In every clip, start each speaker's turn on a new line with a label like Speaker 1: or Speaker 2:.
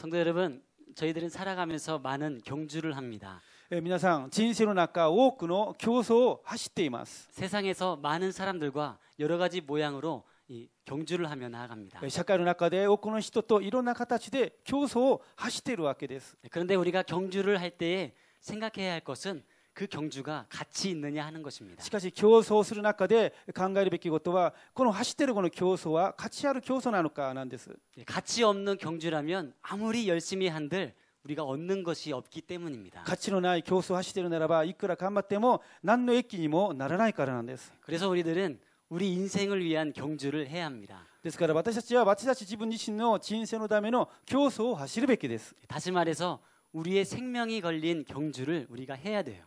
Speaker 1: 성도 여러분, 저희들은 살아가면서 많은 경주를 합니다. 皆さん人生の中多くの競争を走っています 예, 세상에서 많은 사람들과 여러 가지 모양으로 이 경주를 하며 나아갑니다. 社会の中で多くの人といろんな形で競争を走っているわけです. 예, 예, 그런데 우리가 경주를 할 때에 생각해야 할 것은 그 경주가 가치 있느냐 하는 것입니다. しかし競争する中で考えるべきことはこの走ってるこの競争は価値ある競争なのかなんです。 가치 없는 경주라면 아무리 열심히 한들 우리가 얻는 것이 없기 때문입니다. 가치のない 競争走ってるならばいくら頑張っても何の益にもならないからなんです. 그래서 우리들은 우리 인생을 위한 경주를 해야 합니다. ですから私たちは私たち自分自身の人生のための競争を走るべきです。다시말해서 우리의 생명이 걸린 경주를 우리가 해야 돼요.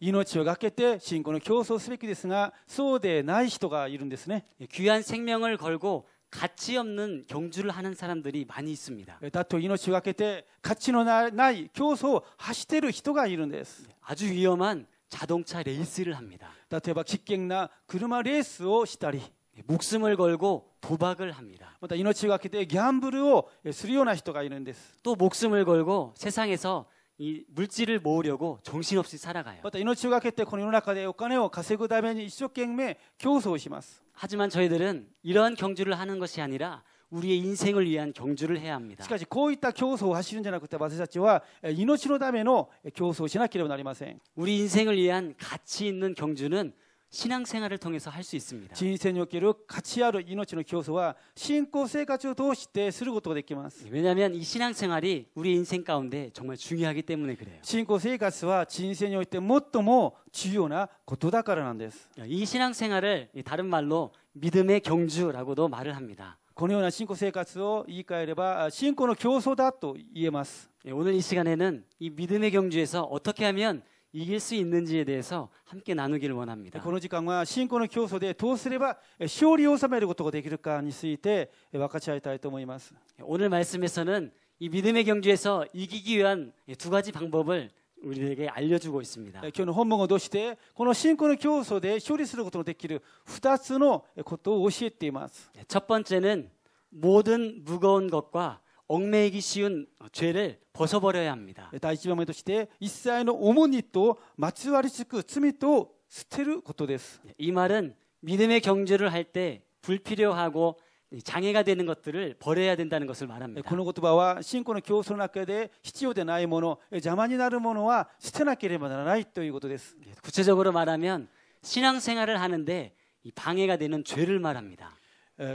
Speaker 1: 命を懸けて信仰の競争すべきですがそうでない人がいるんですね。 귀한 생명을 걸고 가치 없는 경주를 하는 사람들이 많이 있습니다. だと命を懸けて価値のない競争を走っている人がいるんです。 아주 위험한 자동차 레이스를 합니다. 例えば危険な車レースをしたり 목숨을 걸고 도박을 합니다. また命を懸けてギャンブルをするような人がいるんです。또 목숨을 걸고 세상에서 이 물질을 모으려고 정신없이 살아가요. また命を懸けてこの世の中でお金を稼ぐために一生懸命競争します。 하지만 저희들은 이러한 경주를 하는 것이 아니라 우리의 인생을 위한 경주를 해야 합니다. しかしこういった競争を走るんじゃなくて私たちは命のための競争をしなければなりません。 우리 인생을 위한 가치 있는 경주는 신앙생활을 통해서 할 수 있습니다. 人生における価値ある命の競争は信仰生活を通してすることができ 예, 왜냐하면 이 신앙생활이 우리 인생 가운데 정말 중요하기 때문에 그래요. 信仰生活は人生において最も重要なことだからなんで이 뭐 예, 신앙생활을 다른 말로 믿음의 경주라고도 말을 합니다. このような信仰生活を言い換えれば信仰の競争だと오늘이시간에는이믿음의경주에서어떻게하면 이길 수 있는지에 대해서 함께 나누기를 원합니다. この時間は信仰の競争でどうすれば勝利を収めることができるかについて分かち合いたいと思いま 네, 오늘 말씀에서는 이 믿음의 경주에서 이기기 위한 두 가지 방법을 우리에게 알려주고 있습니다. 오늘 본문을 통해 신권의 경쟁에 勝利することのできる2つのことを教えています. 첫 번째는 모든 무거운 것과 얽매이기 쉬운 죄를 벗어버려야 합니다. 第一番目として一切の主にとまつわりつく罪と捨てることです이 예, 그 예, 말은 믿음의 경주를 할 때 불필요하고 장애가 되는 것들을 버려야 된다는 것을 말합니다. この言葉は信仰の競争の中で必要でないもの邪魔になるものは捨てなければならないということで구체적으로 예, 말하면 신앙생활을 하는데 이 방해가 되는 죄를 말합니다.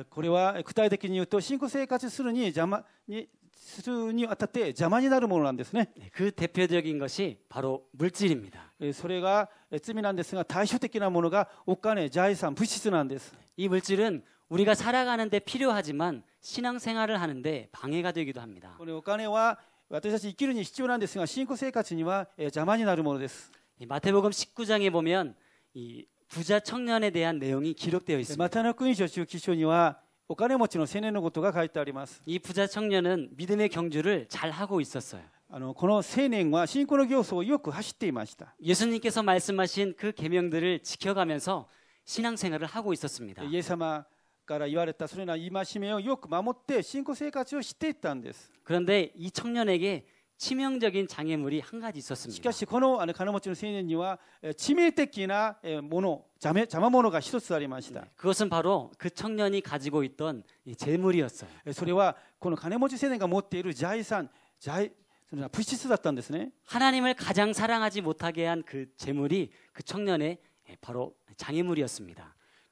Speaker 1: これは具体的に言うと信仰生活するに邪魔にするにあたって邪魔になるものなんですね。그 대표적인 것이 바로 물질입니다. それが罪なんですが対照的なものがお金、財産、物質なんです。이 물질은 우리가 살아가는데 필요하지만 신앙생활을 하는데 방해가 되기도 합니다. 이 오가네와 私たち生きるに必要なんですが信仰生活には邪魔になるものです。마태복음 19장에 보면 이 부자 청년에 대한 내용이 기록되어 네, 있습니다. 이 부자 청년은 믿음의 경주를 잘 하고 있었어요. 예수님께서 말씀하신 그 계명들을 지켜가면서 신앙생활을 하고 있었습니다. 네, 예사마 から言われたそれら戒めをよく守って信仰生活をしていたんです그런데이 청년에게 치명적인 장애물이 한 가지 있었습니다. しかしこの金持ちの青年には致命的なもの邪魔者が一つありました 네, 그것은 바로 그 청년이 가지고 있던 재물이었어요. それはこの金持ち青年が持っている財産財 부시스였던ですね. 하나님을 가장 사랑하지 못하게 한 그 재물이 그 청년의 바로 장애물이었습니다.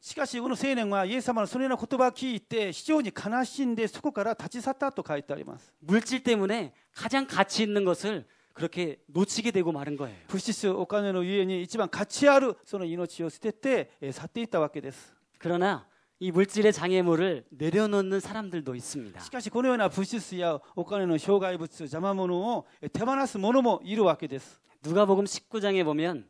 Speaker 1: しかしこの青年はイエス様のそのような言葉を聞いて非常に悲しんでそこから立ち去ったと書いてあります。물질때문에가장가치있는것을 그렇게 놓치게 되고 마른 거예요. 불시스 오카네노 유엔이 있지만 가치 아루 소는 이노치요 스테테 사테 있다 그러나 이 물질의 장애물을 내려놓는 사람들도 있습니다. 시카시 고노요나 불시스야 오카네노 쇼가이부츠 자마모노 테마나스 모노모 이 누가복음 19장에 보면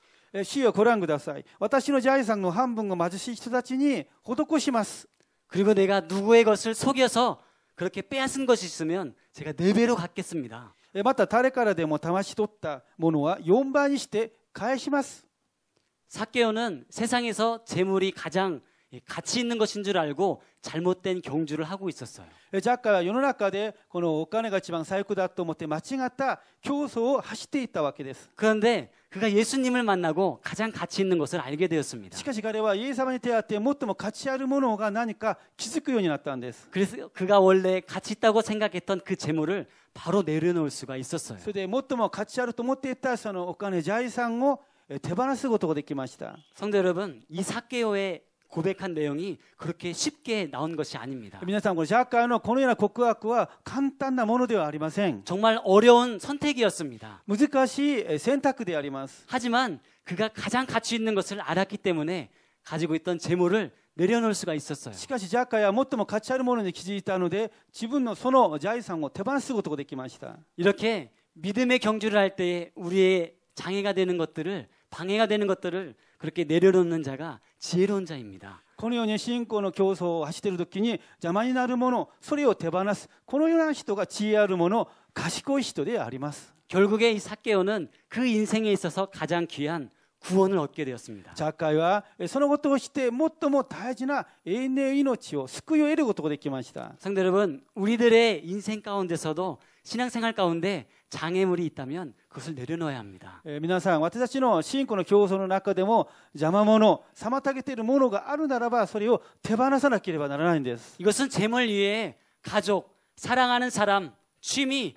Speaker 1: 主よご覧ください私の財産の半分が貧しい人たちに施します 그리고 내가 누구의 것을 속여서 그렇게 빼앗은 것이 있으면 제가 네 배로 갚겠습니다. また誰からでも騙し取ったものは4倍にして返します。사케오는 세상에서 재물이 가장 가치 있는 것인 줄 알고 잘못된 경주를 하고 있었어요. 작가가 世の中でこのお金が一番最高だと思って間違った競争を走っていったわけです. 그런데 그가 예수님을 만나고 가장 가치 있는 것을 알게 되었습니다. しかし彼はイエス様に出会って最も価値あるものが何か気づくようになったんです. 그래서 그가 원래 가치 있다고 생각했던 그 재물을 바로 내려놓을 수가 있었어요. それで最も価値あると思っていたそのお金財産を手放すことができました。 성도 여러분, 이 사케오의 고백한 내용이 그렇게 쉽게 나온 것이 아닙니다. 皆さんこの若干のこのような告白は簡単なものではありません. 정말 어려운 선택이었습니다. 難しい選択であります. 하지만 그가 가장 가치 있는 것을 알았기 때문에 가지고 있던 재물을 내려놓을 수가 있었어요. しかしジャッカは最も価値あるものに気づいたので自分のその財産を手放すことができました. 이렇게 믿음의 경주를 할 때 우리의 장애가 되는 것들을 방해가 되는 것들을 그렇게 내려놓는 자가 지혜로운 자입니다. このように信仰の競争を走っている時に邪魔になるものそれを手放すこのような人が知恵あるもの賢い人であります 결국에 이 사케오는 그 인생에 있어서 가장 귀한 구원을 얻게 되었습니다. 작가와 そのことをして最も大事な永遠の命を救いを得ることができました. 성도 여러분, 우리들의 인생 가운데서도 신앙생활 가운데 장애물이 있다면 그것을 내려놓아야 합니다. 皆さん私たちの信仰の競争の中でも邪魔者妨げているものがあるならばそれを手放さなければならないんです. 이것은 재물 위에 가족, 사랑하는 사람, 취미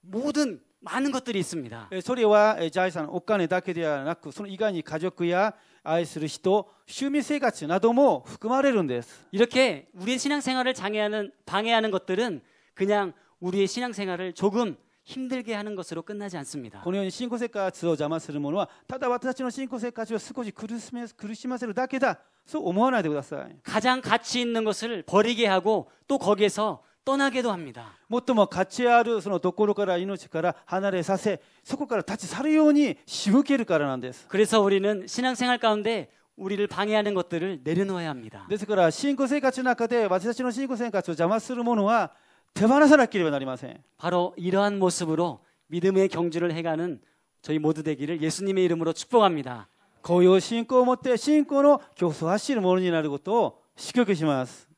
Speaker 1: 모든 많은 것들이 있습니다. それは財産お金だけではなくその以外に家族や愛する人趣味生活なども含まれるんです 이렇게 우리의 신앙생활을 장애하는 방해하는 것들은 그냥 우리의 신앙생활을 조금 힘들게 하는 것으로 끝나지 않습니다. このように信仰生活を邪魔するものはただ私の信仰生活を少し苦しめ苦しませるだけだそう思わないでください。가장 가치 있는 것을 버리게 하고 또 거기에서 떠나게도 합니다. もっとも価値あるそのところから命から離れさせそこから立ち去るように仕向けるからなんです 그래서 우리는 신앙생활 가운데 우리를 방해하는 것들을 내려놓아야 합니다. ですから信仰生活の中で私たちの信仰生活を邪魔するものは手放さなければなりません 바로 이러한 모습으로 믿음의 경주를 해가는 저희 모두 되기를 예수님의 이름으로 축복합니다. こういう信仰を持って信仰の競争を走るものになることを仕掛けします。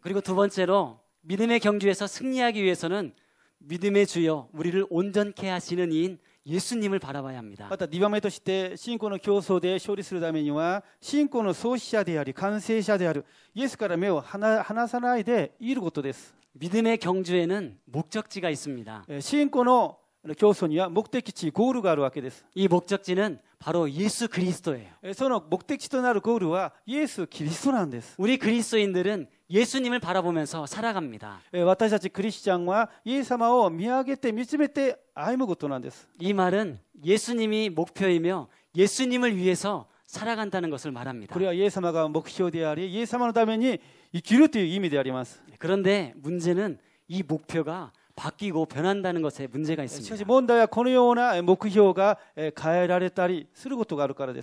Speaker 1: 그리고 두 번째로 믿음의 경주에서 승리하기 위해서는 믿음의 주여 우리를 온전케 하시는 이인 예수님을 바라봐야 합니다. また2番目として信仰の競争で勝利するためには信仰の創始者であり完成者であるイエスから目を離さないでいることです。 믿음의 경주에는 목적지가 있습니다. 신고의 예, 教祖には目的地ゴールがあるわけです。이 목적지는 바로 예수 그리스도예요. その 목적지となるゴールはイエスキリストなんです。우리 그리스도인들은 예수님을 바라보면서 살아갑니다. 私たちクリスチャンはイエス様を見上げて見つめて歩むことなんです。이 말은 예수님이 목표이며 예수님을 위해서 살아간다는 것을 말합니다. これはイエス様が目標であり、イエス様のために生きるという意味であります。 그런데 문제는 이 목표가 바뀌고 변한다는 것에 문제가 있습니다. 예, 예, 예,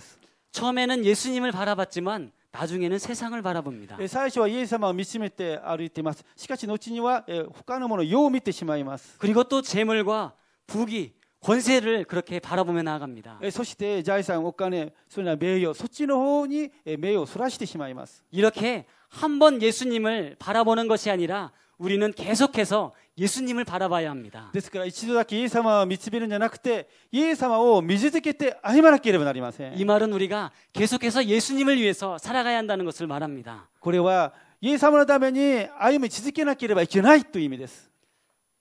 Speaker 1: 처음에는 예수님을 바라봤지만 나중에는 세상을 바라봅니다. 最初はイエス様を見しかし後には他のものよう見てしまいます 그리고 또 재물과 부귀 권세를 그렇게 바라보며 나아갑니다. そして財産、お金、それな名誉、そっちの方に名誉をそらしてしまいます. 이렇게 한 번 예수님을 바라보는 것이 아니라 우리는 계속해서 예수님을 바라봐야 합니다. ですから一度だけイエス様を導くんじゃなくてイエス様を見続けて歩まなければなりません이 말은 우리가 계속해서 예수님을 위해서 살아가야 한다는 것을 말합니다. これはイエス様のために歩み続けなければいけないという意味です。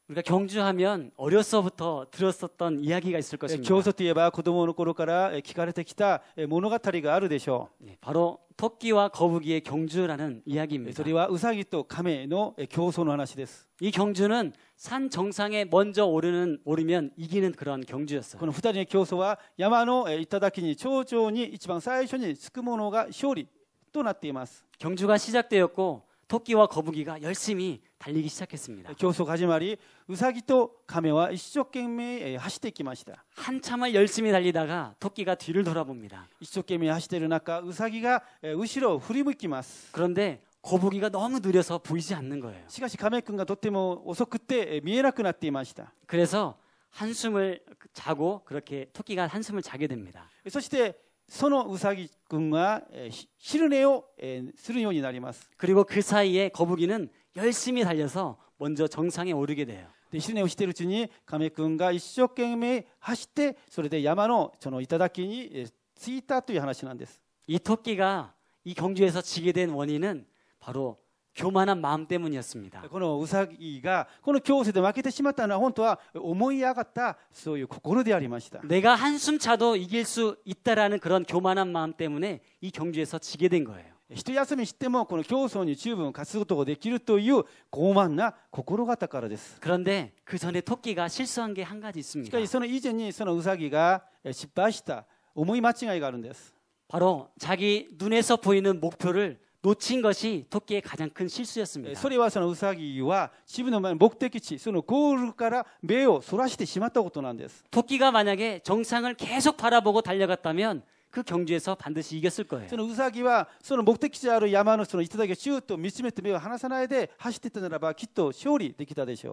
Speaker 1: 우리가 경주하면 어려서부터 들었었던 이야기가 있을 것입니다. 교서에바고모노 꼬로까라 기가레테키타 모노가타리가 아르데쇼. 예, 바로 토끼와 거북이의 경주라는 이야기입니다. 소리와 우사기 또 카메노 교소노 하나시です. 이 경주는 산 정상에 먼저 오르는 오르면 이기는 그런 경주였어요. 그는 후다리의 교소와 야마노 이타다키니 초조니 이치방 사이쇼니 스크모노가 쇼리 또 났대요. 경주가 시작되었고 토끼와 거북이가 열심히 달리기 시작했습니다. 교수가지말이 의사기도 가메와 시조게임에 하시대기마시다. 한참을 열심히 달리다가 토끼가 뒤를 돌아봅니다. 시조게임에 하시대를 나까 의사기가 의시로 후리무기마스. 그런데 거북이가 너무 느려서 보이지 않는 거예요. 시가시 가메꾼과 도테모 오서 그때 미에나쿠나띠마시다. 그래서 한숨을 자고 그렇게 토끼가 한숨을 자게 됩니다. そしてそのウサギ君が昼寝をするようになります。그리고그 사이에 거북이는 열심히 달려서 먼저 정상에 오르게 돼요. で試練をしているうちに亀井君が一生懸命走ってそれで山のその頂に着いたという話なんです이 토끼가 이 경주에서 지게 된 원인은 바로 교만한 마음 때문이었습니다. このウサギがこの競争で負けてしまったのは本当は思い上がったそういう心でありました. 내가 한숨 차도 이길 수 있다라는 그런 교만한 마음 때문에 이 경주에서 지게 된 거예요. 一休みしてもこの競争に十分勝つことができるという傲慢な心方からです。그런데그전에토끼가실수한 게 한 가지 있습니다.しかしその以前にそのウサギが失敗した思い間違いがあるんです。바로자기눈에서보이는목표를 놓친 것이 토끼의 가장 큰 실수였습니다. 소리와 선 우사기와 지분의 목적지, 그 골から 매우 소라시테 심았다고 또 난데스. 토끼가 만약에 정상을 계속 바라보고 달려갔다면 그 경주에서 반드시 이겼을 거예요. 저는 우사기와 저는 목적지로 야마노스는 이타다게 슈또 미츠메트메 하나사나에대 하시테타나라바 기토 쇼리 되기다되시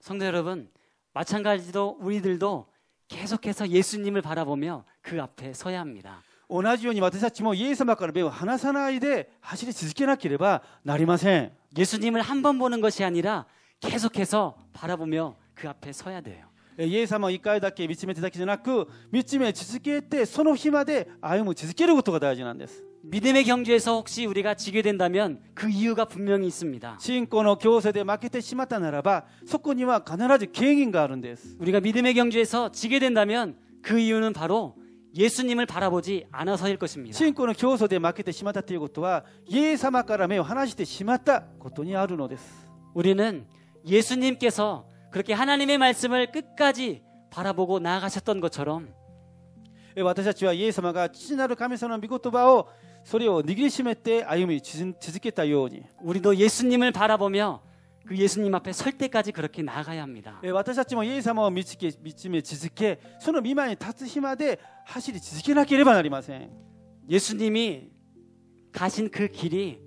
Speaker 1: 성도 여러분, 마찬가지로 우리들도 계속해서 예수님을 바라보며 그 앞에 서야 합니다. 同じように私たちもイエス様から目を離さないで走り続けなければなりません。예수님을한 번 보는 것이 아니라 계속해서 바라보며 그 앞에 서야 돼요. イエス様を1回だけ見つめてだけじゃなく見つめ続けてその日まで歩む続けることが大事なんです。 예, 믿음의 그 경주에서 혹시 우리가 지게 된다면 그 이유가 분명히 있습니다. 신권의 교세에 막히게 심었다나라바 속고니와 반드시 계획인가 하는데 우리가 믿음의 경주에서 지게 된다면 그 이유는 바로 예수님을 바라보지 않아서일 것입니다. 신권의 교세에 막히게 심었다는 것과 예사마から目を離してしまった것とに아るので스 우리는 예수님께서 그렇게 하나님의 말씀을 끝까지 바라보고 나아가셨던 것처럼 私たちはイエ様が父なる神様の御言葉をそれを握りしめて歩み続けたように 예, 우리도 예수님을 바라보며 그 예수님 앞에 설 때까지 그렇게 나가야 합니다. 私たちもイエ様を見つけ見つめ続けその見前に立つ日まで走り続けなければなりません 예, 예수님이 가신 그 길이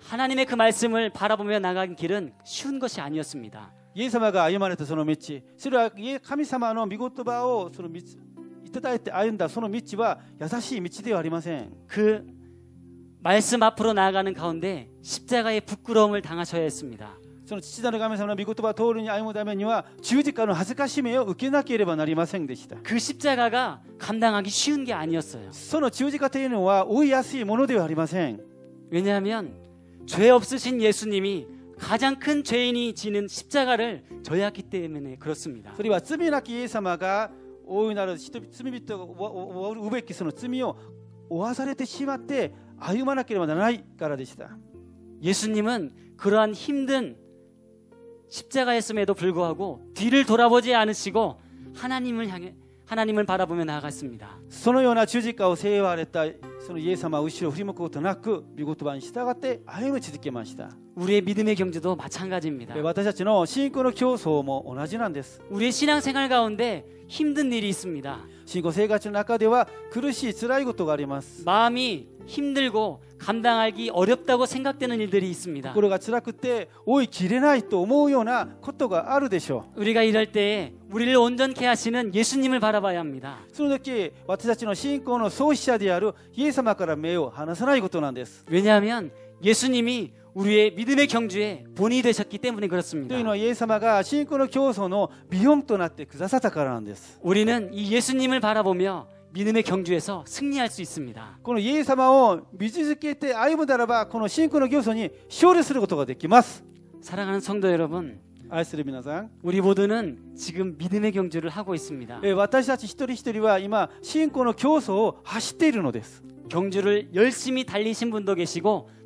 Speaker 1: 하나님의 그 말씀을 바라보며 나간 길은 쉬운 것이 아니었습니다. イエス様が歩まれたその道それは神様の御言葉をその道いただいて歩んだその道は優しい道ではありません。그 말씀 앞으로 나아가는 가운데 십자가의 부끄러움을 당하셔야 했습니다. その父なる神様の御言葉通りに歩むためには十字架の恥ずかしめを受けなければなりませんでした。그 십자가가 감당하기 쉬운 게 아니었어요. その十字架というのは負いやすいものではありません。왜냐하면 죄 없으신 예수님이 가장 큰 죄인이 지는 십자가를 져야하기 때문에 그렇습니다. それは罪なきイエス様が大いなる人罪人が負うべきその罪を負わされてしまって歩まなければならないからでした。 예수님은 그러한 힘든 십자가였음에도 불구하고 뒤를 돌아보지 않으시고 하나님을 향해 하나님을 바라보며 나아갔습니다. そのような十字架を背負われたそのイエス様は後ろ振り向くことなく御言葉に従って歩み続けました。 우리의 믿음의 경제도 마찬가지입니다. 私たちの信仰の競争も同じなんです。우리의 신앙생활 가운데 힘든 일이 있습니다. 信仰生活の中では苦しい辛いことがあります. 마음이 힘들고 감당하기 어렵다고 생각되는 일들이 있습니다. 心が辛くて追い切れないと思うようなことがあるでしょう. 우리가 이럴 때 우리를 온전케 하시는 예수님을 바라봐야 합니다. その時私たちの信仰の創始者であるイエス様から目を離さないことなんです. 왜냐하면 예수님이 우리의 믿음의 경주에 본이 되셨기 때문에 그렇습니다. 그 우리는 이 예수님을 바라보며 믿음의 경주에서 승리할 수 있습니다. このイエス様を見続けて歩むならばこの信仰の競争に勝することができま 사랑하는 성도 여러분, 愛する皆さん 우리 모두는 지금 믿음의 경주를 하고 있습니다. 私たち一人一人は今信仰の競争を走っているのです. 예, 경주를 열심히 달리신 분도 계시고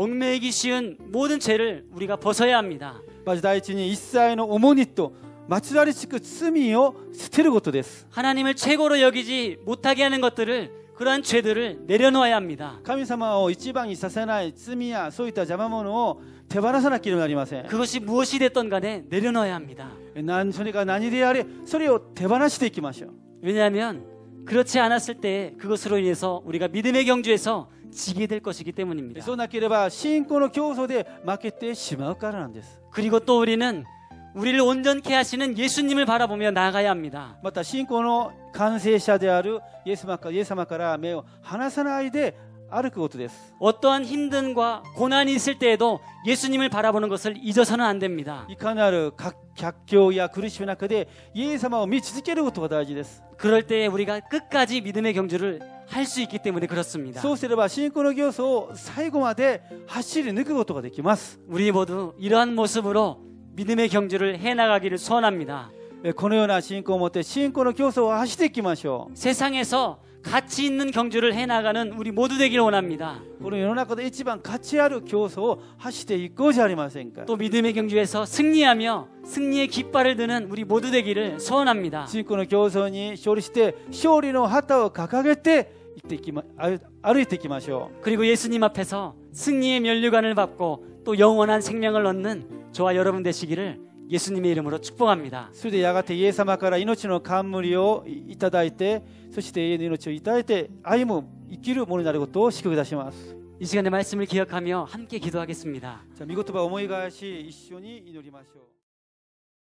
Speaker 1: 얽매이기 쉬운 모든 죄를 우리가 벗어야 합니다. まず第一に一切の重荷と間違いしく罪を捨てることです 하나님을 최고로 여기지 못하게 하는 것들을 그러 죄들을 내려놓아야 합니다. 神様を一番にさせない罪やそういった邪魔者を手放さなければなりません. 그것이 무엇이 됐던 간에 내려놓아야 합니다. 난 소리가 난이であれ 소리를 手放していきましょ 왜냐하면 그렇지 않았을 때 그것으로 인해서 우리가 믿음의 경주에서 지게 될 것이기 때문입니다. そうなければ信仰の競争で負けてしまうからなんです 그리고 또 우리는 우리를 온전케 하시는 예수님을 바라보며 나아가야 합니다. また信仰の完成者であるイエス様から目を離さないで あることです。어떠한힘든과고난이있을때에도예수님을바라보는것을잊어서는안됩니 다. 이카나르각逆境や苦しみの中でイエス様を見続けることが大事です。그럴때에우리가끝까지믿음의경주를 할 수 있기 때문에 그렇습니다. 소스레바 신코노 교소 사이고마데 하시리 느끼 것도가 되기마스. 우리 모두 이러한 모습으로 믿음의 경주를 해 나가기를 소원합니다. 에, 네, のような信仰を持って信仰の競争하시っ기마시오세상에서 가치 있는 경주를 해나가는 우리 모두 되기를 원합니다. この世の中で一番価値ある競争を走っていこうじゃあ또 믿음의 경주에서 승리하며 승리의 깃발을 드는 우리 모두 되기를 소원합니다. 信仰の競争に勝利して勝利の旗を掲げて行ってきま歩いていきまし 아, 그리고 예수님 앞에서 승리의 면류관을 받고 또 영원한 생명을 얻는 저와 여러분 되시기를 예수님의이름으로축복합니다それでやがてイエス様から命の冠をいただいて、そして永遠の命をいただいて歩む生きるものになることを祝福いたします。이시간의말씀을기억하며함께기도하겠습니다자미一緒に祈りましょう